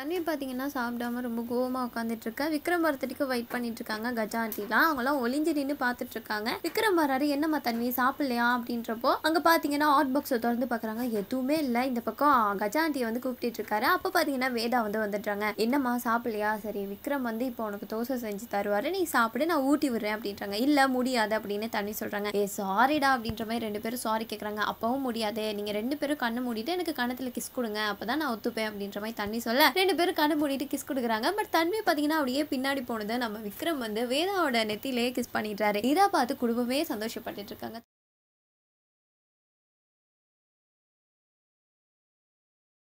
தண்ணீர் பார்த்தீங்கன்னா சாப்பிடாம ரொம்ப கோவமாக உட்காந்துட்ருக்கா விக்ரம் வரத்துக்கு வெயிட் பண்ணிட்டு இருக்காங்க கஜா அவங்களாம் ஒளிஞ்சு நின்று பார்த்துட்டு இருக்காங்க விக்ரம் வராரு என்னம்மா தண்ணி சாப்பிடலையா அப்படின்றப்போ அங்கே பார்த்தீங்கன்னா ஹாட் பாக்ஸை திறந்து பார்க்குறாங்க எதுவுமே இல்லை இந்த பக்கம் கஜா ஆண்டியை வந்து கூப்பிட்டு இருக்காரு அப்போ பார்த்தீங்கன்னா வேதா வந்து வந்துடுறாங்க என்னம்மா சாப்பிடலையா சரி விக்ரம் வந்து இப்போ உனக்கு தோசை செஞ்சு தருவாரு நீ சாப்பிடு நான் ஊட்டி விடுறேன் அப்படின்றாங்க இல்லை முடியாது அப்படின்னு தண்ணி சொல்கிறாங்க ஏ சாரிடா அப்படின்ற மாதிரி ரெண்டு பேரும் சாரி கேட்குறாங்க அப்பவும் முடியாது நீங்கள் ரெண்டு பேரும் கண்ணு மூடிட்டு எனக்கு கணத்தில் கிஸ் கொடுங்க அப்போ தான் நான் ஒத்துப்பேன் அப்படின்ற மாதிரி தண்ணி சொல்ல ரெண்டு பேரும் கண்ணு மூடிட்டு கிஸ் கொடுக்குறாங்க பட் தன்மை பார்த்தீங்கன்னா அப்படியே பின்னாடி போனதை நம்ம விக்ரம் வந்து வேதாவோட நெத்திலேயே கிஸ் பண்ணிட்டாரு இதை பார்த்து குடும்பமே சந்தோஷப்பட்டுட்டு இருக்காங்க